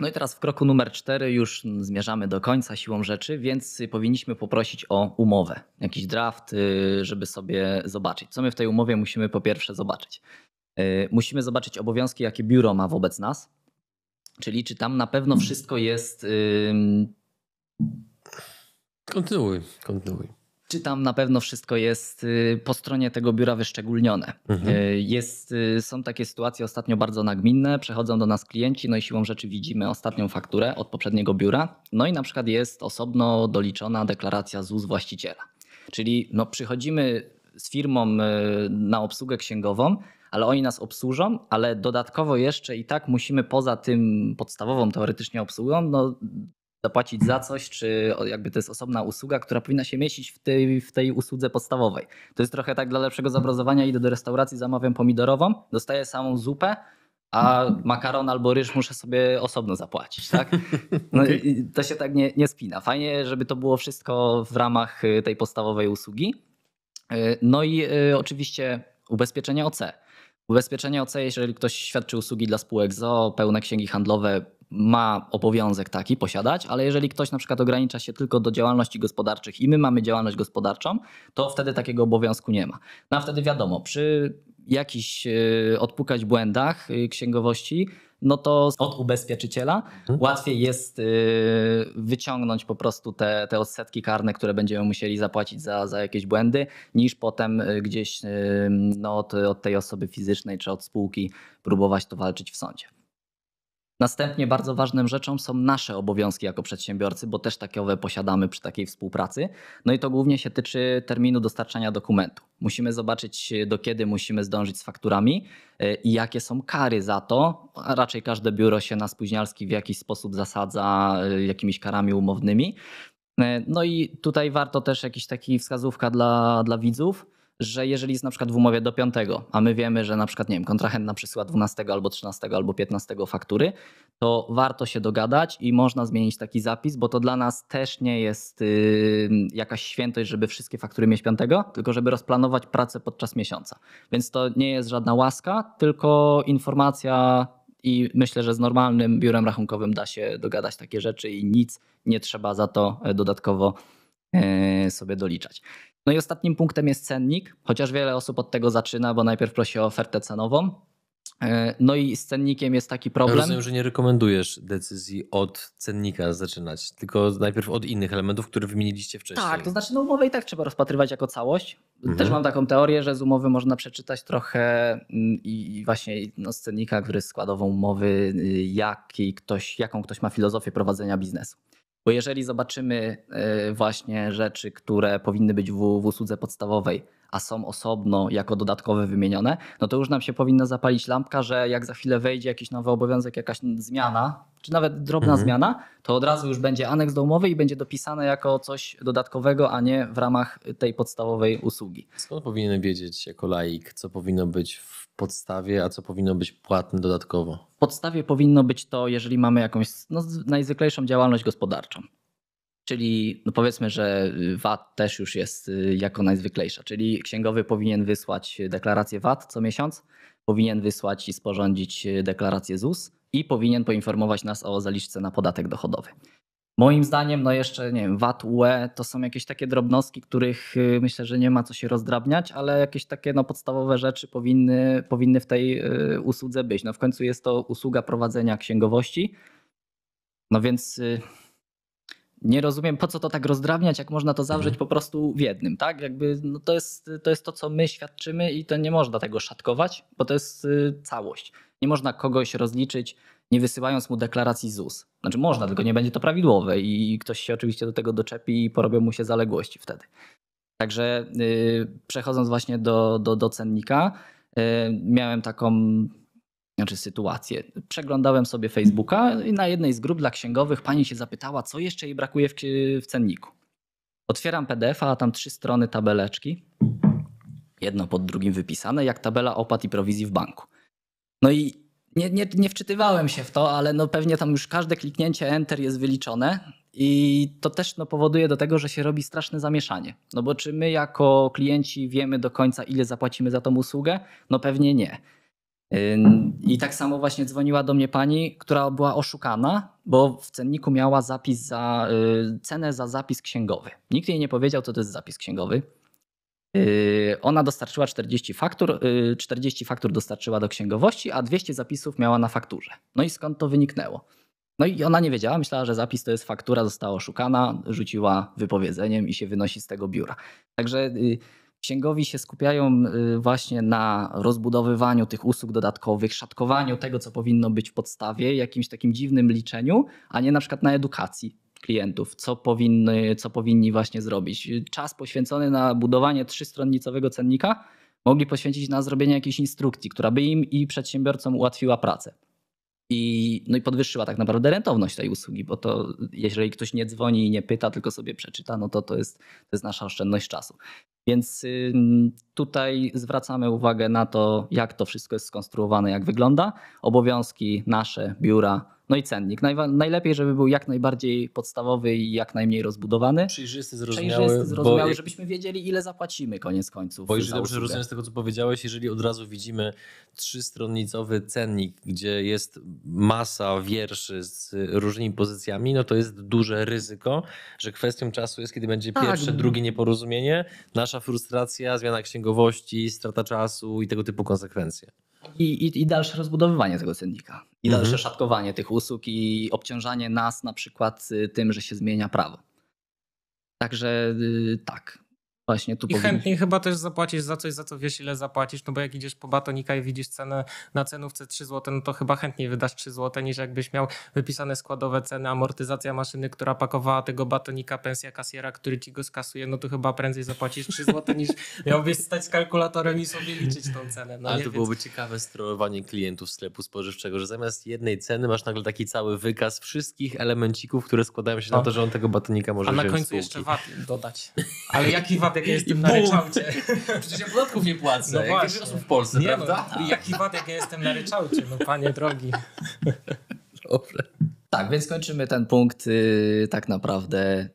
No i teraz w kroku numer cztery już zmierzamy do końca siłą rzeczy, więc powinniśmy poprosić o umowę, jakiś draft, y, żeby sobie zobaczyć. Co my w tej umowie musimy po pierwsze zobaczyć? Y, musimy zobaczyć obowiązki, jakie biuro ma wobec nas, czyli czy tam na pewno wszystko jest. Kontynuuj, kontynuuj czy tam na pewno wszystko jest y, po stronie tego biura wyszczególnione. Mhm. Y, jest, y, są takie sytuacje ostatnio bardzo nagminne. Przechodzą do nas klienci, no i siłą rzeczy widzimy ostatnią fakturę od poprzedniego biura. No i na przykład jest osobno doliczona deklaracja ZUS właściciela. Czyli no, przychodzimy z firmą na obsługę księgową, ale oni nas obsłużą, ale dodatkowo jeszcze i tak musimy poza tym podstawową teoretycznie obsługą no, zapłacić za coś, czy jakby to jest osobna usługa, która powinna się mieścić w tej, w tej usłudze podstawowej. To jest trochę tak dla lepszego zobrazowania, idę do restauracji, zamawiam pomidorową, dostaję samą zupę, a makaron albo ryż muszę sobie osobno zapłacić, tak? No i to się tak nie, nie spina. Fajnie, żeby to było wszystko w ramach y, tej podstawowej usługi. Y, no i y, oczywiście ubezpieczenie OC. Ubezpieczenie OC, jeżeli ktoś świadczy usługi dla spółek ZO, pełne księgi handlowe, ma obowiązek taki posiadać, ale jeżeli ktoś na przykład ogranicza się tylko do działalności gospodarczych i my mamy działalność gospodarczą, to wtedy takiego obowiązku nie ma. No a wtedy wiadomo, przy jakichś e, odpukać błędach e, księgowości, no to od ubezpieczyciela mhm. łatwiej jest e, wyciągnąć po prostu te, te odsetki karne, które będziemy musieli zapłacić za, za jakieś błędy, niż potem gdzieś no, od, od tej osoby fizycznej czy od spółki próbować to walczyć w sądzie. Następnie bardzo ważną rzeczą są nasze obowiązki jako przedsiębiorcy, bo też takowe posiadamy przy takiej współpracy. No i to głównie się tyczy terminu dostarczania dokumentu. Musimy zobaczyć, do kiedy musimy zdążyć z fakturami e, i jakie są kary za to. A raczej każde biuro się na spóźnialski w jakiś sposób zasadza e, jakimiś karami umownymi. E, no i tutaj warto też jakiś taki wskazówka dla, dla widzów że jeżeli jest na przykład w umowie do 5, a my wiemy, że na przykład nie wiem, kontrahent nam przysyła 12 albo 13 albo 15 faktury, to warto się dogadać i można zmienić taki zapis, bo to dla nas też nie jest yy, jakaś świętość, żeby wszystkie faktury mieć 5, tylko żeby rozplanować pracę podczas miesiąca. Więc to nie jest żadna łaska, tylko informacja i myślę, że z normalnym biurem rachunkowym da się dogadać takie rzeczy i nic nie trzeba za to e, dodatkowo e, sobie doliczać. No i ostatnim punktem jest cennik, chociaż wiele osób od tego zaczyna, bo najpierw prosi o ofertę cenową. E, no i z cennikiem jest taki problem. Ja rozumiem, że nie rekomendujesz decyzji od cennika zaczynać, tylko najpierw od innych elementów, które wymieniliście wcześniej. Tak, to znaczy no, umowę i tak trzeba rozpatrywać jako całość. Mhm. Też mam taką teorię, że z umowy można przeczytać trochę mm, i właśnie no, z cennika, który jest składową umowy, y, jaki ktoś, jaką ktoś ma filozofię prowadzenia biznesu. Bo jeżeli zobaczymy e, właśnie rzeczy, które powinny być w, w usłudze podstawowej, a są osobno jako dodatkowe wymienione, no to już nam się powinna zapalić lampka, że jak za chwilę wejdzie jakiś nowy obowiązek, jakaś zmiana, czy nawet drobna mhm. zmiana, to od razu już będzie aneks do umowy i będzie dopisane jako coś dodatkowego, a nie w ramach tej podstawowej usługi. Skąd powinien wiedzieć jako laik, co powinno być w podstawie, a co powinno być płatne dodatkowo? W podstawie powinno być to, jeżeli mamy jakąś no, najzwyklejszą działalność gospodarczą. Czyli no powiedzmy, że VAT też już jest y, jako najzwyklejsza, czyli księgowy powinien wysłać deklarację VAT co miesiąc, powinien wysłać i sporządzić y, deklarację ZUS i powinien poinformować nas o zaliczce na podatek dochodowy. Moim zdaniem, no jeszcze nie wiem, VAT, UE to są jakieś takie drobnostki, których y, myślę, że nie ma co się rozdrabniać, ale jakieś takie no, podstawowe rzeczy powinny, powinny w tej usłudze być. No w końcu jest to usługa prowadzenia księgowości. No więc nie rozumiem, po co to tak rozdrabniać, jak można to zawrzeć mhm. po prostu w jednym, tak? Jakby no to, jest, to jest to, co my świadczymy i to nie można tego szatkować, bo to jest y, całość. Nie można kogoś rozliczyć, nie wysyłając mu deklaracji ZUS. Znaczy można, tylko nie będzie to prawidłowe i ktoś się oczywiście do tego doczepi i porobią mu się zaległości wtedy. Także yy, przechodząc właśnie do, do, do cennika, y, miałem taką znaczy sytuację. Przeglądałem sobie Facebooka i na jednej z grup dla księgowych pani się zapytała, co jeszcze jej brakuje w, w cenniku. Otwieram PDF-a, tam trzy strony tabeleczki, jedno pod drugim wypisane, jak tabela opłat i prowizji w banku. No i nie, nie, nie wczytywałem się w to, ale no pewnie tam już każde kliknięcie Enter jest wyliczone i to też no, powoduje do tego, że się robi straszne zamieszanie. No bo czy my jako klienci wiemy do końca, ile zapłacimy za tą usługę? No pewnie nie. I tak samo właśnie dzwoniła do mnie pani, która była oszukana, bo w cenniku miała zapis za y, cenę za zapis księgowy. Nikt jej nie powiedział, co to jest zapis księgowy. Y, ona dostarczyła 40 faktur, 40 y, faktur dostarczyła do księgowości, a 200 zapisów miała na fakturze. No i skąd to wyniknęło? No i ona nie wiedziała, myślała, że zapis to jest faktura, została oszukana, rzuciła wypowiedzeniem i się wynosi z tego biura. Także Księgowi się skupiają y, właśnie na rozbudowywaniu tych usług dodatkowych, szatkowaniu tego, co powinno być w podstawie, jakimś takim dziwnym liczeniu, a nie na przykład na edukacji klientów, co, powinny, co powinni właśnie zrobić. Czas poświęcony na budowanie trzystronnicowego cennika mogli poświęcić na zrobienie jakiejś instrukcji, która by im i przedsiębiorcom ułatwiła pracę. I, no i podwyższyła tak naprawdę rentowność tej usługi, bo to jeżeli ktoś nie dzwoni i nie pyta, tylko sobie przeczyta, no to to jest, to jest nasza oszczędność czasu. Więc y, tutaj zwracamy uwagę na to, jak to wszystko jest skonstruowane, jak wygląda, obowiązki nasze, biura, no i cennik. najlepiej, żeby był jak najbardziej podstawowy i jak najmniej rozbudowany. Przejrzysty, zrozumiały. Przejrzysty, zrozumiały, żebyśmy wiedzieli, ile zapłacimy koniec końców. Bo jeżeli dobrze rozumiem z tego, co powiedziałeś, jeżeli od razu widzimy trzystronnicowy cennik, gdzie jest masa wierszy z różnymi pozycjami, no to jest duże ryzyko, że kwestią czasu jest, kiedy będzie tak. pierwsze, drugie nieporozumienie, nasza wasza frustracja, zmiana księgowości, strata czasu i tego typu konsekwencje. I, i, i dalsze rozbudowywanie tego cennika, i mhm. dalsze szatkowanie tych usług, i obciążanie nas na przykład y, tym, że się zmienia prawo. Także y, tak, Właśnie, tu I powinniśmy... chętniej chyba też zapłacisz za coś, za co wiesz ile zapłacisz, no bo jak idziesz po batonika i widzisz cenę na cenówce 3 zł, no to chyba chętniej wydasz 3 zł niż jakbyś miał wypisane składowe ceny, amortyzacja maszyny, która pakowała tego batonika, pensja kasjera, który ci go skasuje, no to chyba prędzej zapłacisz 3 zł niż miałbyś stać z kalkulatorem i sobie liczyć tą cenę. No Ale to więc... byłoby ciekawe sterowanie klientów sklepu spożywczego, że zamiast jednej ceny masz nagle taki cały wykaz wszystkich elemencików, które składają się no. na to, że on tego batonika może A na końcu jeszcze VAT dodać. Ale jaki VAT jak ja jestem na ryczałcie. Przecież ja podatków nie płacę. No właśnie. w Polsce, nie prawda? No, jaki VAT jak ja jestem na ryczałcie, no panie drogi. Dobrze. Tak, więc kończymy ten punkt yy, tak naprawdę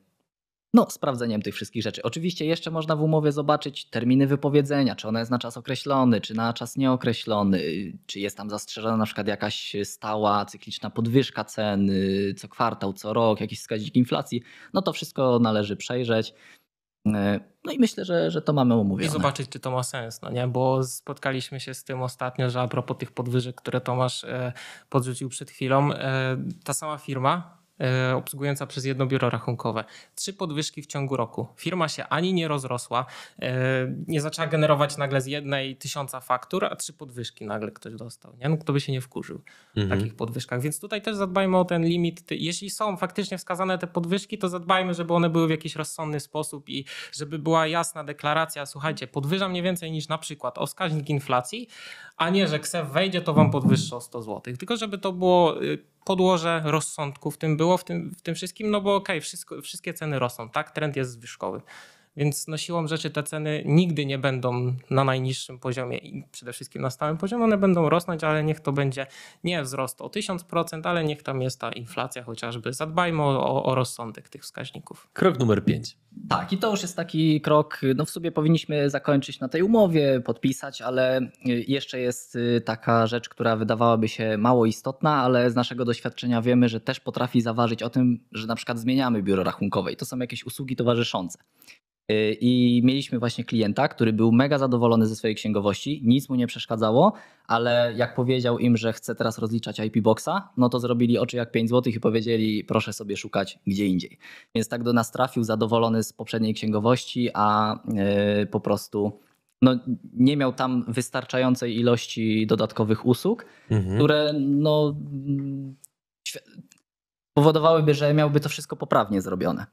no, sprawdzeniem tych wszystkich rzeczy. Oczywiście jeszcze można w umowie zobaczyć terminy wypowiedzenia, czy ona jest na czas określony, czy na czas nieokreślony, y, czy jest tam zastrzeżona na przykład jakaś stała cykliczna podwyżka ceny, co kwartał, co rok, jakiś wskaźnik inflacji. No to wszystko należy przejrzeć. E, no i myślę, że, że to mamy omówione. I zobaczyć, czy to ma sens, no nie? Bo spotkaliśmy się z tym ostatnio, że a propos tych podwyżek, które Tomasz e, podrzucił przed chwilą, e, ta sama firma E, obsługująca przez jedno biuro rachunkowe. Trzy podwyżki w ciągu roku. Firma się ani nie rozrosła, e, nie zaczęła generować nagle z jednej tysiąca faktur, a trzy podwyżki nagle ktoś dostał. Nie? No, kto by się nie wkurzył mhm. w takich podwyżkach. Więc tutaj też zadbajmy o ten limit. Jeśli są faktycznie wskazane te podwyżki, to zadbajmy, żeby one były w jakiś rozsądny sposób i żeby była jasna deklaracja, słuchajcie, podwyżam nie więcej niż na przykład o wskaźnik inflacji, a nie, że KSEF wejdzie, to wam podwyższa o 100 zł. Tylko żeby to było y, podłoże rozsądku w tym było, w tym, w tym wszystkim, no bo okej, okay, wszystkie ceny rosną, tak? Trend jest zwyżkowy. Więc no siłą rzeczy te ceny nigdy nie będą na najniższym poziomie i przede wszystkim na stałym poziomie. One będą rosnąć, ale niech to będzie nie wzrost o 1000%, ale niech tam jest ta inflacja chociażby. Zadbajmy o, o rozsądek tych wskaźników. Krok numer 5. Tak, i to już jest taki krok, no w sumie powinniśmy zakończyć na tej umowie, podpisać, ale y, jeszcze jest y, taka rzecz, która wydawałaby się mało istotna, ale z naszego doświadczenia wiemy, że też potrafi zaważyć o tym, że na przykład zmieniamy biuro rachunkowe i to są jakieś usługi towarzyszące. Y, I mieliśmy właśnie klienta, który był mega zadowolony ze swojej księgowości, nic mu nie przeszkadzało, ale jak powiedział im, że chce teraz rozliczać IP Boxa, no to zrobili oczy jak 5 zł i powiedzieli, proszę sobie szukać gdzie indziej. Więc tak do nas trafił zadowolony z poprzedniej księgowości, a yy, po prostu no, nie miał tam wystarczającej ilości dodatkowych usług, mhm. które no, powodowałyby, że miałby to wszystko poprawnie zrobione.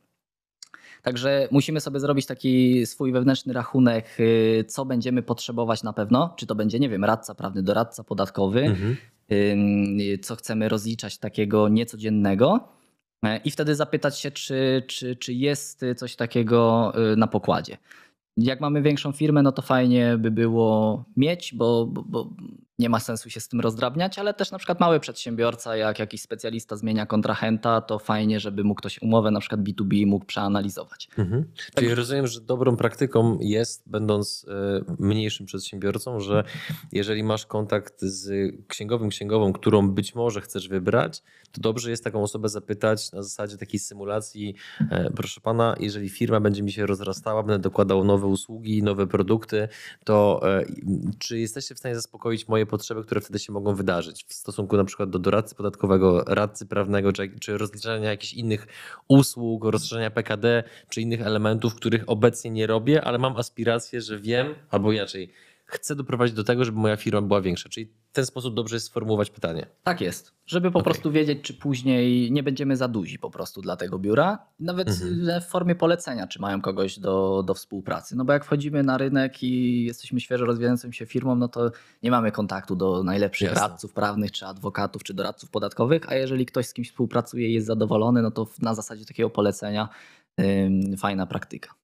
Także musimy sobie zrobić taki swój wewnętrzny rachunek, y, co będziemy potrzebować na pewno. Czy to będzie, nie wiem, radca prawny, doradca podatkowy, mhm. Y, y, co chcemy rozliczać takiego niecodziennego. E, I wtedy zapytać się, czy, czy, czy jest coś takiego na pokładzie jak mamy większą firmę, no to fajnie by było mieć, bo, bo, bo, nie ma sensu się z tym rozdrabniać, ale też na przykład mały przedsiębiorca, jak jakiś specjalista zmienia kontrahenta, to fajnie, żeby mu ktoś umowę na przykład B2B mógł przeanalizować. Mhm. Tak. rozumiem, że dobrą praktyką jest, będąc e, mniejszym przedsiębiorcą, że jeżeli masz kontakt z księgowym, księgową, którą być może chcesz wybrać, to dobrze jest taką osobę zapytać na zasadzie takiej symulacji, e, proszę pana, jeżeli firma będzie mi się rozrastała, będę dokładał nowe usługi, nowe produkty, to e, czy jesteście w stanie zaspokoić moje potrzeby, które wtedy się mogą wydarzyć w stosunku na przykład do doradcy podatkowego, radcy prawnego, czy, czy rozliczania jakichś innych usług, rozszerzenia PKD, czy innych elementów, których obecnie nie robię, ale mam aspirację, że wiem, albo inaczej, chcę doprowadzić do tego, żeby moja firma była większa. Czyli w ten sposób dobrze jest sformułować pytanie. Tak jest. Żeby po okay. prostu wiedzieć, czy później nie będziemy za duzi po prostu dla tego biura. Nawet mhm. E, w formie polecenia, czy mają kogoś do, do współpracy. No bo jak wchodzimy na rynek i jesteśmy świeżo rozwijającym się firmą, no to nie mamy kontaktu do najlepszych Jasne. radców prawnych, czy adwokatów, czy doradców podatkowych. A jeżeli ktoś z kimś współpracuje i jest zadowolony, no to na zasadzie takiego polecenia yy, fajna praktyka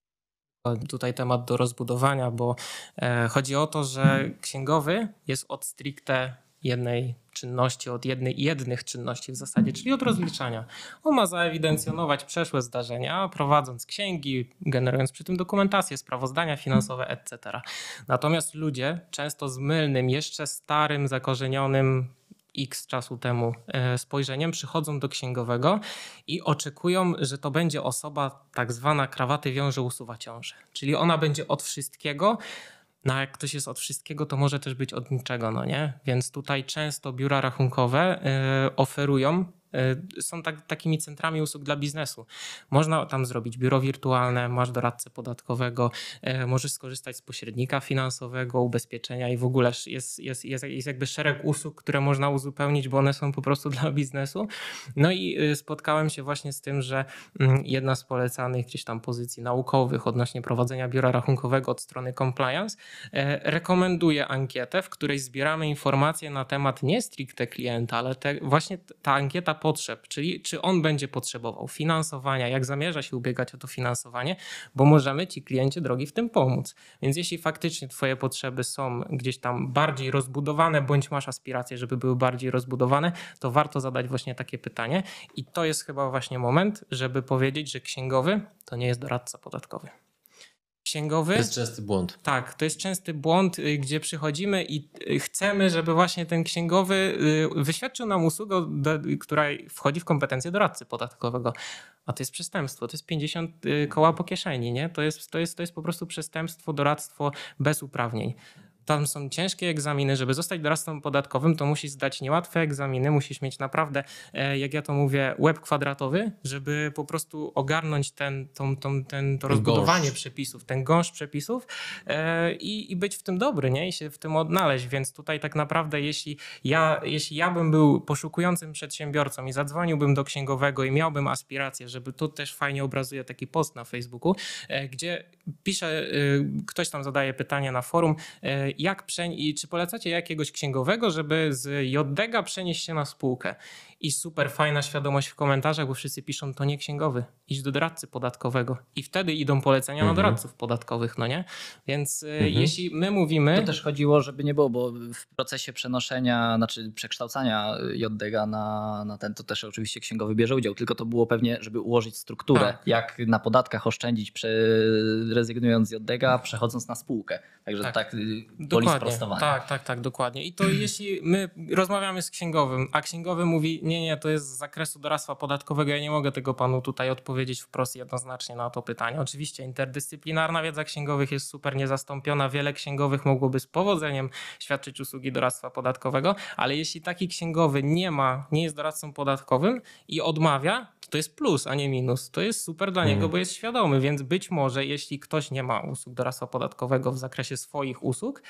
tutaj temat do rozbudowania, bo e, chodzi o to, że księgowy jest od stricte jednej czynności, od jednej, jednych czynności w zasadzie, czyli od rozliczania. On ma zaewidencjonować przeszłe zdarzenia, prowadząc księgi, generując przy tym dokumentację, sprawozdania finansowe, etc. Natomiast ludzie często z mylnym, jeszcze starym, zakorzenionym x czasu temu e, spojrzeniem, przychodzą do księgowego i oczekują, że to będzie osoba tak zwana krawaty wiąże usuwa ciąże. Czyli ona będzie od wszystkiego, no jak ktoś jest od wszystkiego, to może też być od niczego, no nie? Więc tutaj często biura rachunkowe e, oferują E, są tak, takimi centrami usług dla biznesu. Można tam zrobić biuro wirtualne, masz doradcę podatkowego, e, możesz skorzystać z pośrednika finansowego, ubezpieczenia i w ogóle jest, jest, jest, jest jakby szereg usług, które można uzupełnić, bo one są po prostu dla biznesu. No i e, spotkałem się właśnie z tym, że mm, jedna z polecanych gdzieś tam pozycji naukowych odnośnie prowadzenia biura rachunkowego od strony compliance rekomenduje ankietę, w której zbieramy informacje na temat nie stricte klienta, ale te, właśnie ta ankieta potrzeb, czyli czy on będzie potrzebował finansowania, jak zamierza się ubiegać o to finansowanie, bo możemy ci kliencie drogi w tym pomóc. Więc jeśli faktycznie twoje potrzeby są gdzieś tam bardziej rozbudowane, bądź masz aspiracje, żeby były bardziej rozbudowane, to warto zadać właśnie takie pytanie i to jest chyba właśnie moment, żeby powiedzieć, że księgowy to nie jest doradca podatkowy księgowy. To jest częsty błąd. Tak, to jest częsty błąd, y, gdzie przychodzimy i y, chcemy, żeby właśnie ten księgowy y, wyświadczył nam usługę, która wchodzi w kompetencje doradcy podatkowego. A to jest przestępstwo, to jest 50 koła po kieszeni, nie? To jest, to jest, to jest po prostu przestępstwo, doradztwo bez uprawnień tam są ciężkie egzaminy. Żeby zostać doradcą podatkowym, to musisz zdać niełatwe egzaminy, musisz mieć naprawdę, e, jak ja to mówię, łeb kwadratowy, żeby po prostu ogarnąć ten, tą, tą, ten, to rozbudowanie gąszcz. przepisów, ten gąszcz przepisów e, i, i być w tym dobry nie? i się w tym odnaleźć. Więc tutaj tak naprawdę, jeśli ja, jeśli ja bym był poszukującym przedsiębiorcą i zadzwoniłbym do księgowego i miałbym aspirację, żeby tu też fajnie obrazuje taki post na Facebooku, e, gdzie pisze, ktoś tam zadaje pytanie na forum jak przeń... i czy polecacie jakiegoś księgowego, żeby z JDG przenieść się na spółkę. I super fajna świadomość w komentarzach, bo wszyscy piszą, to nie księgowy, idź do doradcy podatkowego. I wtedy idą polecenia mhm. na doradców podatkowych, no nie? Więc y, mhm. jeśli my mówimy... To też chodziło, żeby nie było, bo w procesie przenoszenia, znaczy przekształcania y, JDG na, na ten, to też oczywiście księgowy bierze udział, tylko to było pewnie, żeby ułożyć strukturę, tak. jak na podatkach oszczędzić, rezygnując z JDG, przechodząc na spółkę. Także tak, tak y, dokładnie, Tak, tak, tak, dokładnie. I to jeśli my rozmawiamy z księgowym, a księgowy mówi nie, nie, to jest z zakresu doradztwa podatkowego. Ja nie mogę tego panu tutaj odpowiedzieć wprost jednoznacznie na to pytanie. Oczywiście interdyscyplinarna wiedza księgowych jest super niezastąpiona. Wiele księgowych mogłoby z powodzeniem świadczyć usługi doradztwa podatkowego, ale jeśli taki księgowy nie ma, nie jest doradcą podatkowym i odmawia, to jest plus, a nie minus. To jest super dla niego, mhm. bo jest świadomy, więc być może jeśli ktoś nie ma usług doradztwa podatkowego w zakresie swoich usług,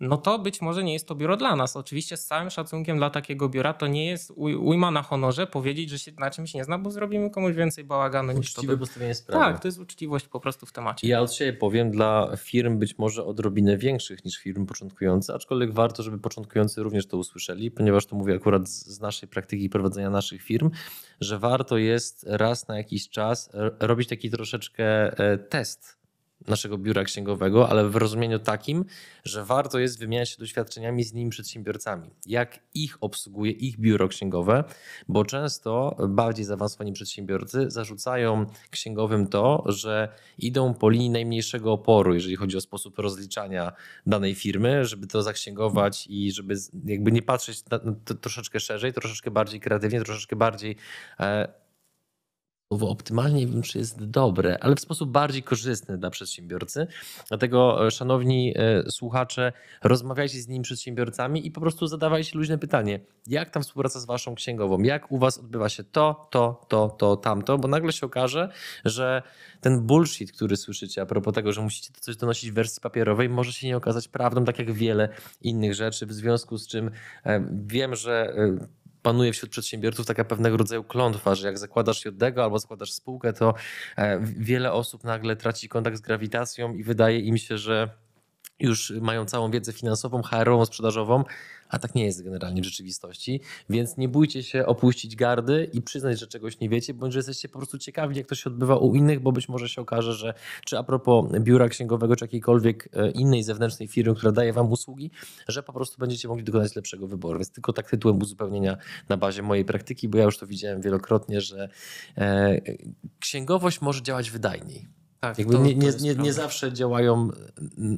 no to być może nie jest to biuro dla nas. Oczywiście z całym szacunkiem dla takiego biura to nie jest ujma na honorze powiedzieć, że się na czymś nie zna, bo zrobimy komuś więcej bałaganu niż to by... postawienie sprawy. Tak, to jest uczciwość po prostu w temacie. Ja od siebie powiem dla firm być może odrobinę większych niż firm początkujące, aczkolwiek warto, żeby początkujący również to usłyszeli, ponieważ to mówię akurat z naszej praktyki prowadzenia naszych firm, że warto jest raz na jakiś czas robić taki troszeczkę e, test naszego biura księgowego, ale w rozumieniu takim, że warto jest wymieniać się doświadczeniami z innymi przedsiębiorcami, jak ich obsługuje ich biuro księgowe, bo często bardziej zaawansowani przedsiębiorcy zarzucają księgowym to, że idą po linii najmniejszego oporu, jeżeli chodzi o sposób rozliczania danej firmy, żeby to zaksięgować i żeby jakby nie patrzeć na, troszeczkę szerzej, troszeczkę bardziej kreatywnie, troszeczkę bardziej e, Słowo optymalnie wiem, czy jest dobre, ale w sposób bardziej korzystny dla przedsiębiorcy. Dlatego, e, szanowni e, słuchacze, rozmawiajcie z nimi przedsiębiorcami i po prostu zadawajcie luźne pytanie. Jak tam współpraca z waszą księgową? Jak u was odbywa się to, to, to, to, tamto? Bo nagle się okaże, że ten bullshit, który słyszycie a propos tego, że musicie coś donosić w wersji papierowej, może się nie okazać prawdą, tak jak wiele innych rzeczy, w związku z czym e, wiem, że panuje wśród przedsiębiorców taka pewnego rodzaju klątwa, że jak zakładasz jednego albo zakładasz spółkę, to e, wiele osób nagle traci kontakt z grawitacją i wydaje im się, że już mają całą wiedzę finansową, HR-ową, sprzedażową, a tak nie jest generalnie w rzeczywistości, więc nie bójcie się opuścić gardy i przyznać, że czegoś nie wiecie, bądź że jesteście po prostu ciekawi, jak to się odbywa u innych, bo być może się okaże, że czy a propos biura księgowego, czy jakiejkolwiek e, innej zewnętrznej firmy, która daje wam usługi, że po prostu będziecie mogli dokonać lepszego wyboru. Więc tylko tak tytułem uzupełnienia na bazie mojej praktyki, bo ja już to widziałem wielokrotnie, że e, księgowość może działać wydajniej. Tak, Jakby to, nie, to nie, nie, zawsze działają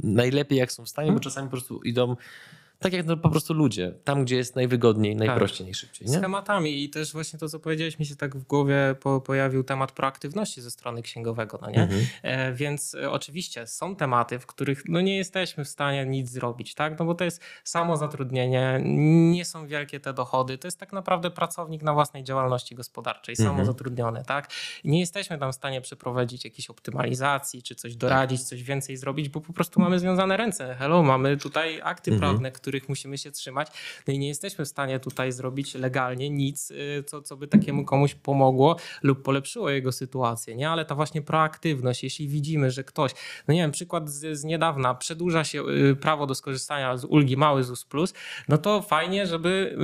najlepiej, jak są w stanie, bo mhm. czasami po prostu idą tak jak no, po prostu ludzie, tam gdzie jest najwygodniej, tak. najprościej, najszybciej. Nie? Schematami i też właśnie to, co powiedziałeś, mi się tak w głowie po, pojawił temat proaktywności ze strony księgowego, no nie? Mhm. E, więc e, oczywiście są tematy, w których no, nie jesteśmy w stanie nic zrobić, tak? No bo to jest samo zatrudnienie, nie są wielkie te dochody, to jest tak naprawdę pracownik na własnej działalności gospodarczej, mhm. samozatrudniony, tak? Nie jesteśmy tam w stanie przeprowadzić jakiejś optymalizacji, czy coś doradzić, coś więcej zrobić, bo po prostu mamy związane ręce. Hello, mamy tutaj akty mhm. prawne, które których musimy się trzymać. No i nie jesteśmy w stanie tutaj zrobić legalnie nic, y, co, co by takiemu komuś pomogło lub polepszyło jego sytuację, nie? Ale ta właśnie proaktywność, jeśli widzimy, że ktoś, no nie wiem, przykład z, z niedawna, przedłuża się y, prawo do skorzystania z ulgi mały ZUS plus, no to fajnie, żeby,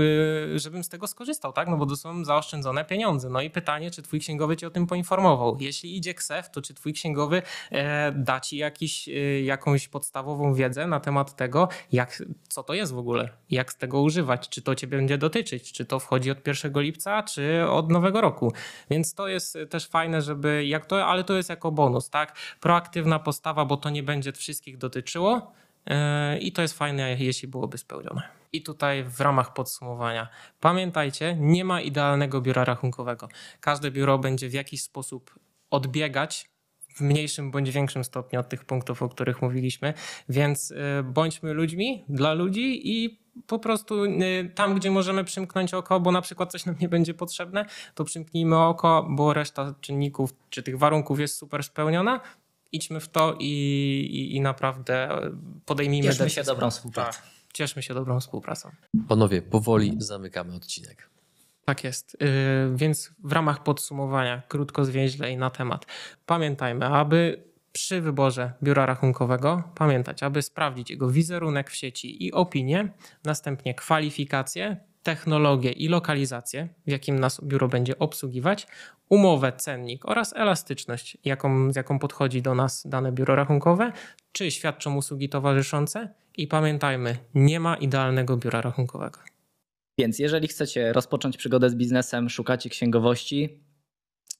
y, żebym z tego skorzystał, tak? No bo to są zaoszczędzone pieniądze. No i pytanie, czy twój księgowy cię o tym poinformował? Jeśli idzie KSEF, to czy twój księgowy e, da ci jakiś, jakąś podstawową wiedzę na temat tego, jak, co to jest? jest w ogóle, jak z tego używać, czy to cię będzie dotyczyć, czy to wchodzi od 1 lipca, czy od nowego roku. Więc to jest e, też fajne, żeby jak to, ale to jest jako bonus, tak? Proaktywna postawa, bo to nie będzie wszystkich dotyczyło. E, I to jest fajne, jeśli byłoby spełnione. I tutaj w ramach podsumowania, pamiętajcie, nie ma idealnego biura rachunkowego. Każde biuro będzie w jakiś sposób odbiegać w mniejszym bądź większym stopniu od tych punktów, o których mówiliśmy. Więc y, bądźmy ludźmi dla ludzi i po prostu y, tam, gdzie możemy przymknąć oko, bo na przykład coś nam nie będzie potrzebne, to przymknijmy oko, bo reszta czynników czy tych warunków jest super spełniona. Idźmy w to i, i, i naprawdę y, podejmijmy Cieszmy decyzję. się dobrą współpracą. Tak. Cieszmy się dobrą współpracą. Panowie, powoli zamykamy odcinek. Tak jest. Y, więc w ramach podsumowania, krótko zwięźle i na temat. Pamiętajmy, aby przy wyborze biura rachunkowego pamiętać, aby sprawdzić jego wizerunek w sieci i opinię, następnie kwalifikacje, technologię i lokalizację, w jakim nas biuro będzie obsługiwać, umowę, cennik oraz elastyczność, jaką, z jaką podchodzi do nas dane biuro rachunkowe, czy świadczą usługi towarzyszące. I pamiętajmy, nie ma idealnego biura rachunkowego. Więc jeżeli chcecie rozpocząć przygodę z biznesem, szukacie księgowości,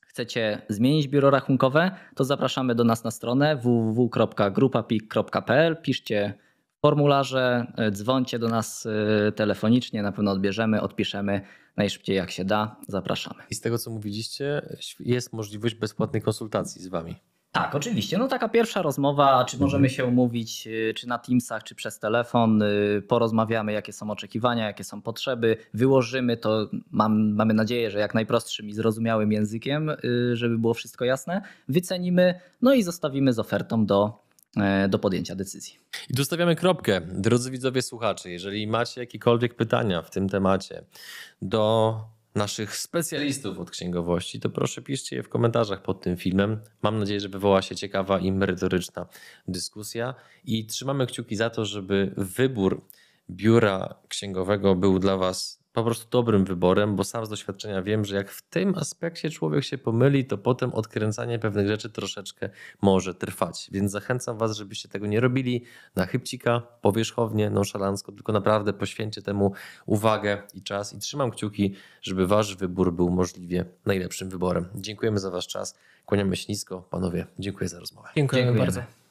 chcecie zmienić biuro rachunkowe, to zapraszamy do nas na stronę www.grupapik.pl. Piszcie formularze, dzwońcie do nas y, telefonicznie, na pewno odbierzemy, odpiszemy najszybciej jak się da. Zapraszamy. I z tego co mówiliście, jest możliwość bezpłatnej konsultacji z Wami. Tak, oczywiście. No taka pierwsza rozmowa, czy mhm. możemy się umówić, y, czy na Teamsach, czy przez telefon, y, porozmawiamy, jakie są oczekiwania, jakie są potrzeby, wyłożymy to, mam, mamy nadzieję, że jak najprostszym i zrozumiałym językiem, y, żeby było wszystko jasne, wycenimy, no i zostawimy z ofertą do, e, do podjęcia decyzji. I dostawiamy kropkę. Drodzy widzowie, słuchacze, jeżeli macie jakiekolwiek pytania w tym temacie do naszych specjalistów od księgowości, to proszę piszcie je w komentarzach pod tym filmem. Mam nadzieję, że wywoła się ciekawa i merytoryczna dyskusja i trzymamy kciuki za to, żeby wybór biura księgowego był dla Was po prostu dobrym wyborem, bo sam z doświadczenia wiem, że jak w tym aspekcie człowiek się pomyli, to potem odkręcanie pewnych rzeczy troszeczkę może trwać. Więc zachęcam Was, żebyście tego nie robili na chybcika, powierzchownie, nonszalancko, tylko naprawdę poświęćcie temu uwagę i czas i trzymam kciuki, żeby Wasz wybór był możliwie najlepszym wyborem. Dziękujemy za Wasz czas, kłaniamy się nisko. Panowie, dziękuję za rozmowę. Dziękujemy, Dziękujemy. bardzo.